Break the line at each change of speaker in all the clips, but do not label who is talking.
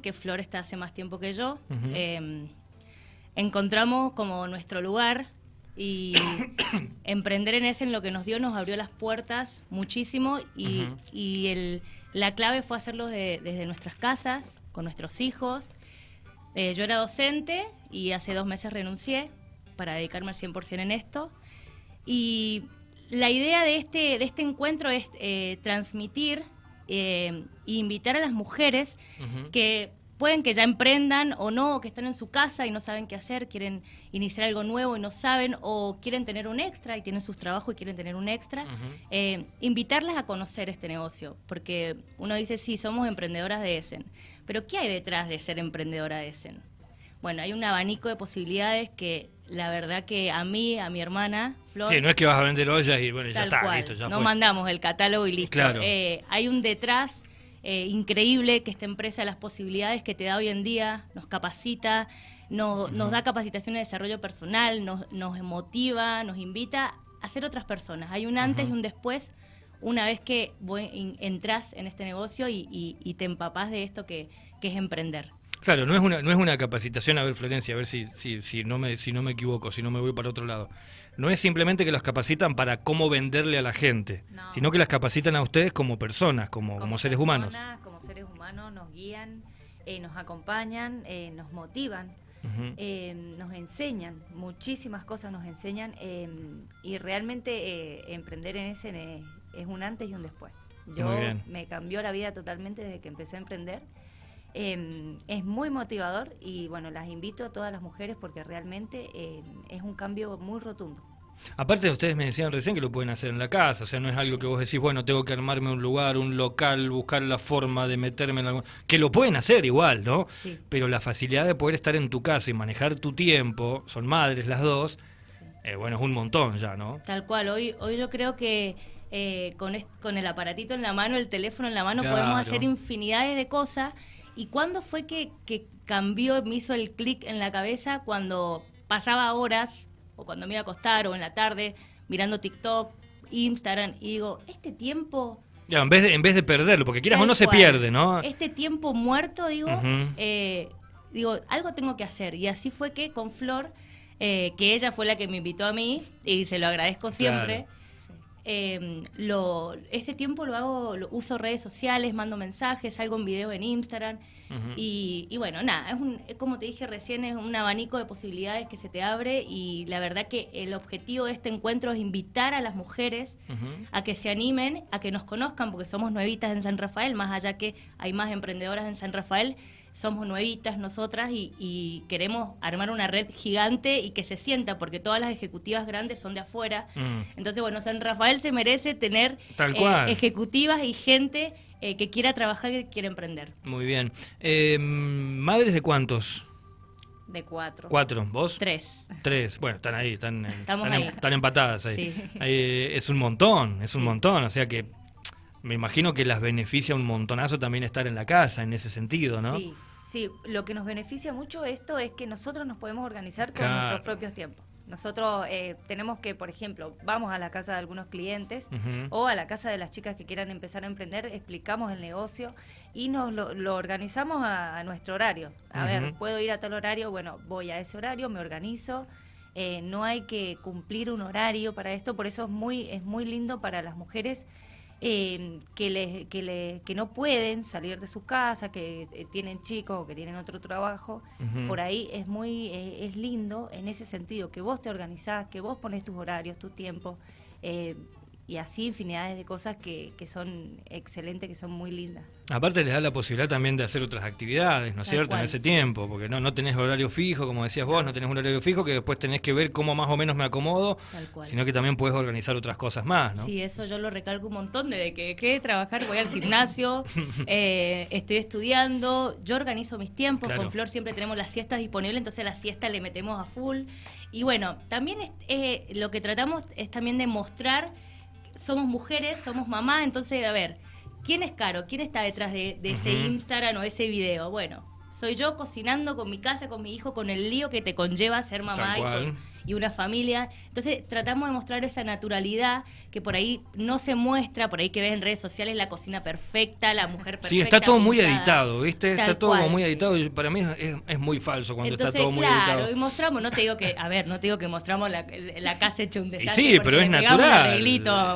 que Flor está hace más tiempo que yo. Em, encontramos como nuestro lugar y emprender en ese en lo que nos dio nos abrió las puertas muchísimo y, la clave fue hacerlo desde nuestras casas, con nuestros hijos. Eh, yo era docente y hace dos meses renuncié para dedicarme al 100% en esto. Y la idea de este, de este encuentro es eh, transmitir eh, invitar a las mujeres que pueden que ya emprendan o no, que están en su casa y no saben qué hacer, quieren iniciar algo nuevo y no saben, o quieren tener un extra y tienen sus trabajos y quieren tener un extra, eh, invitarlas a conocer este negocio, porque uno dice, sí, somos emprendedoras de Essen, pero ¿qué hay detrás de ser emprendedora de Essen? Bueno, hay un abanico de posibilidades que la verdad que a mí, a mi hermana, Flor... Sí, no es que
vas a vender ollas y bueno, ya está, listo, ya No
mandamos el catálogo y listo. Claro. Eh, hay un detrás eh, increíble que esta empresa, las posibilidades que te da hoy en día, nos capacita, nos, nos da capacitación de desarrollo personal, nos, nos motiva, nos invita a ser otras personas. Hay un antes y un después una vez que entras en este negocio y, te empapás de esto que, que es emprender.
Claro, no es una, no es una capacitación, a ver Florencia, a ver si, si, no me, si no me equivoco, si no me voy para otro lado. No es simplemente que los capacitan para cómo venderle a la gente, sino que las capacitan a ustedes como personas, como, como, como seres personas, humanos.
Como seres humanos nos guían, eh, nos acompañan, eh, nos motivan, eh, nos enseñan, muchísimas cosas nos enseñan y realmente emprender en ese es un antes y un después. Yo me cambió la vida totalmente desde que empecé a emprender. Em, es muy motivador y bueno, las invito a todas las mujeres porque realmente em, es un cambio muy rotundo.
Aparte, ustedes me decían recién que lo pueden hacer en la casa, o sea, no es algo que vos decís, bueno, tengo que armarme un lugar, un local, buscar la forma de meterme en Que lo pueden hacer igual, ¿no? Pero la facilidad de poder estar en tu casa y manejar tu tiempo, son madres las dos, eh, bueno, es un montón ya, ¿no?
Tal cual, hoy, hoy yo creo que eh, con, con el aparatito en la mano, el teléfono en la mano, podemos hacer infinidades de cosas ¿Y cuándo fue que, cambió, me hizo el clic en la cabeza cuando pasaba horas o cuando me iba a acostar o en la tarde mirando TikTok, Instagram y digo, este tiempo...
Ya, en vez de, en vez de perderlo, porque quieras o no se pierde, ¿no?
Este tiempo muerto, digo, eh, digo, algo tengo que hacer. Y así fue que con Flor, eh, que ella fue la que me invitó a mí, y se lo agradezco siempre, Em, lo, este tiempo lo hago, lo, uso redes sociales, mando mensajes, salgo en video en Instagram. y, y, bueno, nada, es un, como te dije recién, es un abanico de posibilidades que se te abre y la verdad que el objetivo de este encuentro es invitar a las mujeres a que se animen, a que nos conozcan, porque somos nuevitas en San Rafael, más allá que hay más emprendedoras en San Rafael, somos nuevitas nosotras y, queremos armar una red gigante y que se sienta, porque todas las ejecutivas grandes son de afuera. Mm. Entonces, bueno, San Rafael se merece tener eh, ejecutivas y gente eh, que quiera trabajar y que quiera emprender.
Muy bien. Em, ¿Madres de cuántos?
De cuatro. ¿Cuatro? ¿Vos?
Tres. Tres. Bueno, están ahí, están, em, empatadas ahí. Eh, es un montón, es un montón. O sea que me imagino que las beneficia un montonazo también estar en la casa en ese sentido, ¿no? Sí,
sí. Lo que nos beneficia mucho esto es que nosotros nos podemos organizar con nuestros propios tiempos. Nosotros eh, tenemos que, por ejemplo, vamos a la casa de algunos clientes o a la casa de las chicas que quieran empezar a emprender, explicamos el negocio y nos lo, organizamos a, nuestro horario. A ver, puedo ir a tal horario, bueno, voy a ese horario, me organizo. Eh, no hay que cumplir un horario para esto, por eso es muy, es muy lindo para las mujeres eh, que, que, que, no pueden salir de su casa, que eh, tienen chicos o que tienen otro trabajo, por ahí es muy eh, es lindo en ese sentido, que vos te organizás, que vos pones tus horarios, tu tiempo y así infinidades de cosas que, son excelentes, que son muy lindas.
Aparte les da la posibilidad también de hacer otras actividades, ¿no es cierto?, en ese tiempo, porque no, no tenés horario fijo, como decías vos, no tenés un horario fijo que después tenés que ver cómo más o menos me acomodo, sino que también puedes organizar otras cosas más, ¿no? Sí,
eso yo lo recalco un montón, de que dejé trabajar, voy al gimnasio, eh, estoy estudiando, yo organizo mis tiempos, con Flor siempre tenemos las siestas disponibles, entonces a la siesta le metemos a full. Y bueno, también eh, lo que tratamos es también de mostrar somos mujeres, somos mamás entonces, a ver, ¿quién es Caro? ¿Quién está detrás de, ese Instagram o ese video? Bueno, soy yo cocinando con mi casa, con mi hijo, con el lío que te conlleva ser mamá y y una familia. Entonces tratamos de mostrar esa naturalidad que por ahí no se muestra, por ahí que ves en redes sociales la cocina perfecta, la mujer perfecta. Sí, está todo muy editado,
¿viste? Está todo muy editado y para mí es, muy falso cuando está todo muy editado. Claro, y
mostramos, no te digo que, a ver, no te digo que mostramos la, casa hecha un desastre. Sí, pero es natural.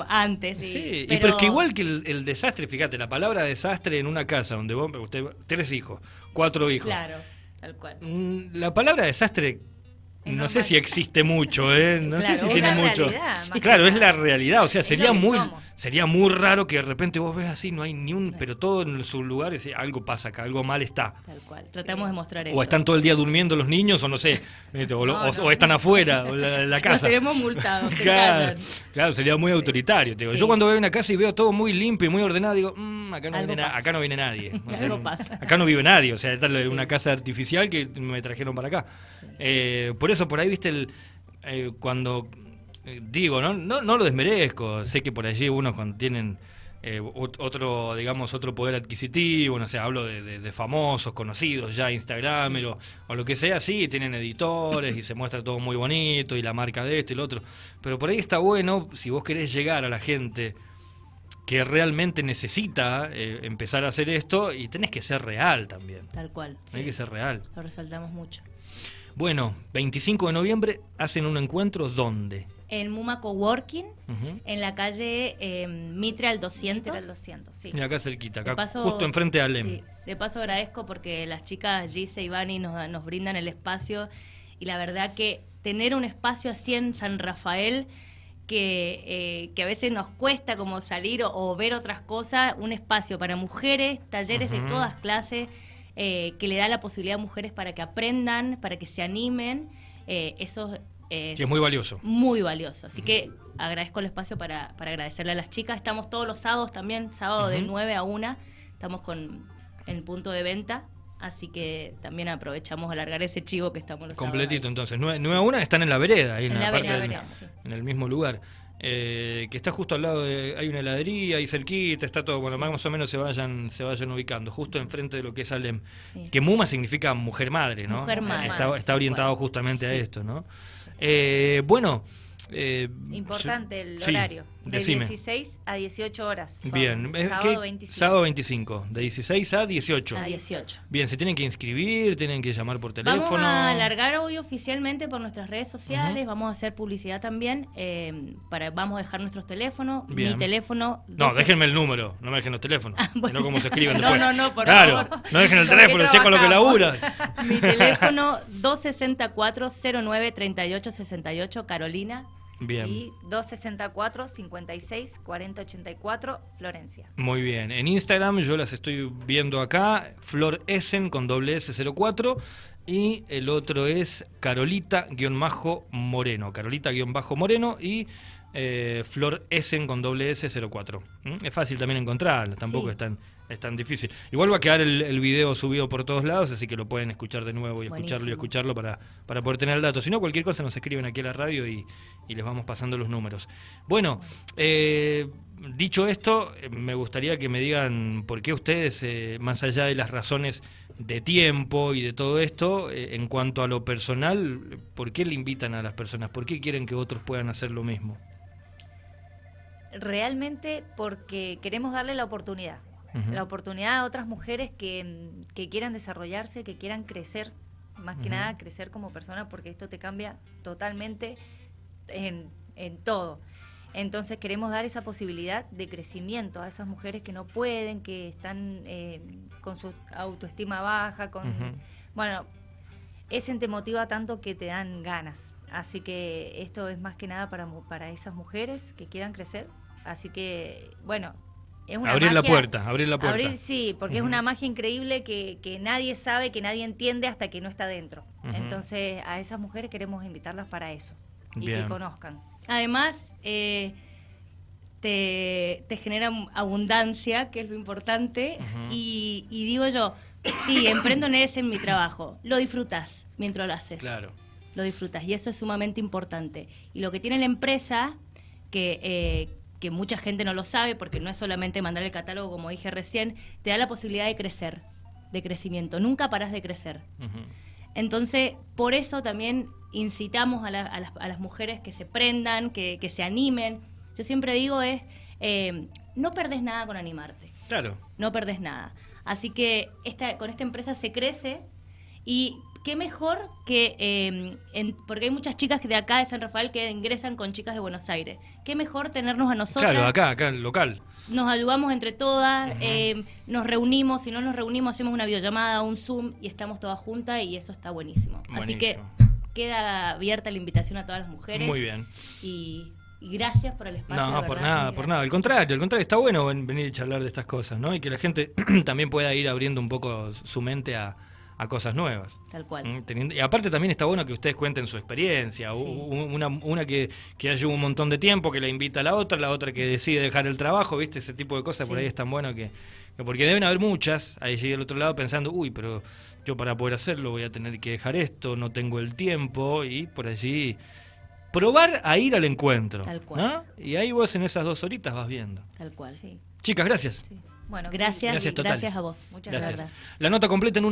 antes. sí, pero... es que
igual que el, desastre, fíjate, la palabra desastre en una casa donde vos, usted, tres hijos, cuatro hijos. Claro,
tal cual. Mm,
la palabra desastre no sé si existe mucho, ¿eh? No sé si tiene mucho. claro, es la realidad. O sea, sería muy, sería muy raro que de repente vos ves así, no hay ni un, pero todo en su lugar y eh, algo pasa acá, algo mal está. Tal
cual. Tratemos de mostrar eso. O están
todo el día durmiendo los niños, o no sé, este, o, están afuera, o la, casa. claro, claro, sería muy autoritario. digo. Yo cuando veo una casa y veo todo muy limpio y muy ordenado, digo, mm, acá, no viene acá, no viene nadie. Acá no vive nadie. O sea, está sí. una casa artificial que me trajeron para acá. Eh, por eso por ahí, viste, el, eh, cuando eh, digo, ¿no? ¿no? lo desmerezco, sé que por allí Uno cuando eh, otro, digamos, otro poder adquisitivo, no sé, hablo de, famosos, conocidos, ya Instagram o, lo que sea, sí, tienen editores y se muestra todo muy bonito y la marca de esto y lo otro, pero por ahí está bueno, si vos querés llegar a la gente que realmente necesita empezar a hacer esto y tenés que ser real también.
Tal cual. Tenés que ser real. Lo resaltamos mucho.
Bueno, 25 de noviembre hacen un encuentro ¿dónde?
En Mumaco Working, en la calle em, Mitre al 200. al 200, sí. acá cerquita, justo enfrente de Alem. De paso agradezco porque las chicas Gise y Vani nos, nos brindan el espacio y la verdad que tener un espacio así en San Rafael que, eh, que a veces nos cuesta como salir o, ver otras cosas, un espacio para mujeres, talleres de todas clases eh, que le da la posibilidad a mujeres para que aprendan, para que se animen. Eh, eso es, muy valioso. Muy valioso. Así que agradezco el espacio para, para, agradecerle a las chicas. Estamos todos los sábados también, sábado de 9 a 1. Estamos con el punto de venta. Así que también aprovechamos a alargar ese chivo que estamos los Completito,
entonces. 9, a 1 están en la vereda, ahí en, la, parte en el mismo lugar. Eh, que está justo al lado de, hay una heladería, hay cerquita, está todo, bueno, más o menos se vayan, se vayan ubicando, justo enfrente de lo que es Alem, que Muma significa mujer madre, ¿no? Mujer madre. Está, orientado justamente a esto, ¿no? Eh, bueno. Eh, Importante el horario de
16 a 18 horas. Bien, sábado, 25. Eh,
sábado 25, de 16 a 18. A 18. Bien, se tienen que inscribir, tienen que llamar por teléfono. Vamos a alargar
hoy oficialmente por nuestras redes sociales, vamos a hacer publicidad también, eh, para, vamos a dejar nuestros teléfonos, mi teléfono. No, déjenme
el número, no me dejen los teléfonos, ah, no como se escriben no, después. No, no, por claro, favor. no dejen el teléfono, sé con lo que labura. mi teléfono
264 09
Carolina. Bien. Y 264-56-4084, Florencia.
Muy bien. En Instagram yo las estoy viendo acá, Flor Essen con doble S04 y el otro es Carolita-Moreno. Carolita-Moreno y eh, Flor Essen con doble S04. ¿Mm? Es fácil también encontrarla, tampoco están es tan difícil. Igual va a quedar el, video subido por todos lados, así que lo pueden escuchar de nuevo y escucharlo y escucharlo para, para poder tener el dato. Si no, cualquier cosa nos escriben aquí a la radio y, les vamos pasando los números. Bueno, eh, dicho esto, me gustaría que me digan por qué ustedes, eh, más allá de las razones de tiempo y de todo esto, eh, en cuanto a lo personal, ¿por qué le invitan a las personas? ¿Por qué quieren que otros puedan hacer lo mismo?
Realmente porque queremos darle la oportunidad la oportunidad a otras mujeres mm, que, quieran desarrollarse, que quieran crecer, más que nada crecer como persona, porque esto te cambia totalmente en, todo. Entonces queremos dar esa posibilidad de crecimiento a esas mujeres que no pueden, que están eh, con su autoestima baja, con... Bueno, ese te motiva tanto que te dan ganas. Así que esto es más que nada para, para esas mujeres que quieran crecer. Así que, bueno, abrir la puerta, abrir la puerta. Abrir, sí, porque es una magia increíble que, nadie sabe, que nadie entiende hasta que no está dentro. Entonces, a esas mujeres queremos invitarlas para eso y que conozcan.
Además, eh, te, te, genera abundancia, que es lo importante, y, digo yo, sí, emprendo en en mi trabajo, lo disfrutas mientras lo haces. Claro. Lo disfrutas, y eso es sumamente importante. Y lo que tiene la empresa, que, eh, que mucha gente no lo sabe porque no es solamente mandar el catálogo, como dije recién, te da la posibilidad de crecer, de crecimiento. Nunca paras de crecer. Entonces, por eso también incitamos a, las, mujeres que se prendan, que, se animen. Yo siempre digo es, eh, no perdes nada con animarte. Claro. No perdes nada. Así que con esta empresa se crece y qué mejor que, em, porque hay muchas chicas de acá de San Rafael que ingresan con chicas de Buenos Aires. Qué mejor tenernos a nosotros. Claro, acá,
acá, local.
Nos ayudamos entre todas, em, nos reunimos, si no nos reunimos hacemos una videollamada, un Zoom y estamos todas juntas y eso está buenísimo. Así que queda abierta la invitación a todas las mujeres. Muy bien. Y gracias por el espacio. No, por nada, por nada.
Al contrario, al contrario, está bueno venir y charlar de estas cosas, ¿no? Y que la gente también pueda ir abriendo un poco su mente a, a cosas nuevas. Tal cual. Mm, y aparte también está bueno que ustedes cuenten su experiencia. Una, que, que haya un montón de tiempo, que la invita a la otra, la otra que decide dejar el trabajo, ¿viste? Ese tipo de cosas por ahí es tan bueno que, Porque deben haber muchas ahí del otro lado pensando, uy, pero yo para poder hacerlo voy a tener que dejar esto, no tengo el tiempo y por allí probar a ir al encuentro. Tal cual. Y ahí vos en esas dos horitas vas viendo. Tal cual, sí. Chicas, gracias.
Bueno, gracias. Gracias, gracias a vos. Muchas gracias.
La nota completa en un